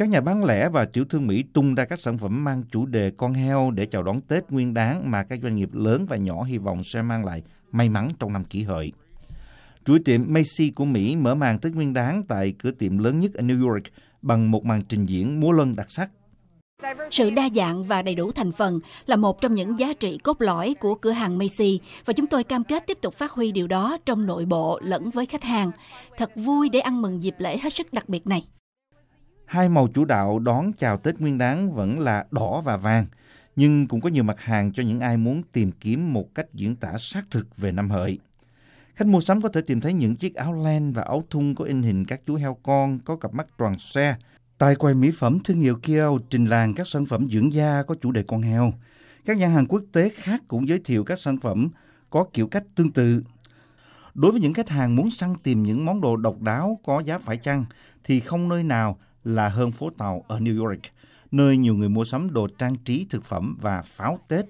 Các nhà bán lẻ và tiểu thương Mỹ tung ra các sản phẩm mang chủ đề con heo để chào đón Tết nguyên đáng mà các doanh nghiệp lớn và nhỏ hy vọng sẽ mang lại may mắn trong năm kỷ hợi. Chuỗi tiệm Macy của Mỹ mở màn Tết nguyên đáng tại cửa tiệm lớn nhất ở New York bằng một màn trình diễn múa lân đặc sắc. Sự đa dạng và đầy đủ thành phần là một trong những giá trị cốt lõi của cửa hàng Macy và chúng tôi cam kết tiếp tục phát huy điều đó trong nội bộ lẫn với khách hàng. Thật vui để ăn mừng dịp lễ hết sức đặc biệt này. Hai màu chủ đạo đón chào Tết Nguyên Đán vẫn là đỏ và vàng, nhưng cũng có nhiều mặt hàng cho những ai muốn tìm kiếm một cách diễn tả xác thực về năm hợi. Khách mua sắm có thể tìm thấy những chiếc áo len và áo thun có in hình các chú heo con có cặp mắt tròn xe. Tại quầy mỹ phẩm thương hiệu Kiao trình làng các sản phẩm dưỡng da có chủ đề con heo. Các nhà hàng quốc tế khác cũng giới thiệu các sản phẩm có kiểu cách tương tự. Đối với những khách hàng muốn săn tìm những món đồ độc đáo có giá phải chăng thì không nơi nào là hơn phố tàu ở New York, nơi nhiều người mua sắm đồ trang trí, thực phẩm và pháo Tết.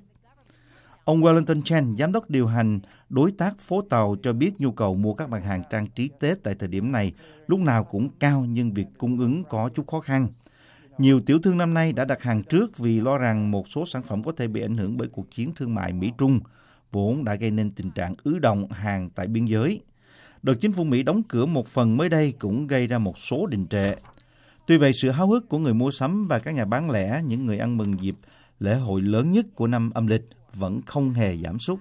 Ông Wellington Chen, giám đốc điều hành đối tác phố tàu cho biết nhu cầu mua các mặt hàng trang trí Tết tại thời điểm này lúc nào cũng cao nhưng việc cung ứng có chút khó khăn. Nhiều tiểu thương năm nay đã đặt hàng trước vì lo rằng một số sản phẩm có thể bị ảnh hưởng bởi cuộc chiến thương mại Mỹ-Trung, vốn đã gây nên tình trạng ứ động hàng tại biên giới. Đợt chính phủ Mỹ đóng cửa một phần mới đây cũng gây ra một số đình trệ. Tuy vậy, sự háo hức của người mua sắm và các nhà bán lẻ, những người ăn mừng dịp lễ hội lớn nhất của năm âm lịch vẫn không hề giảm sút.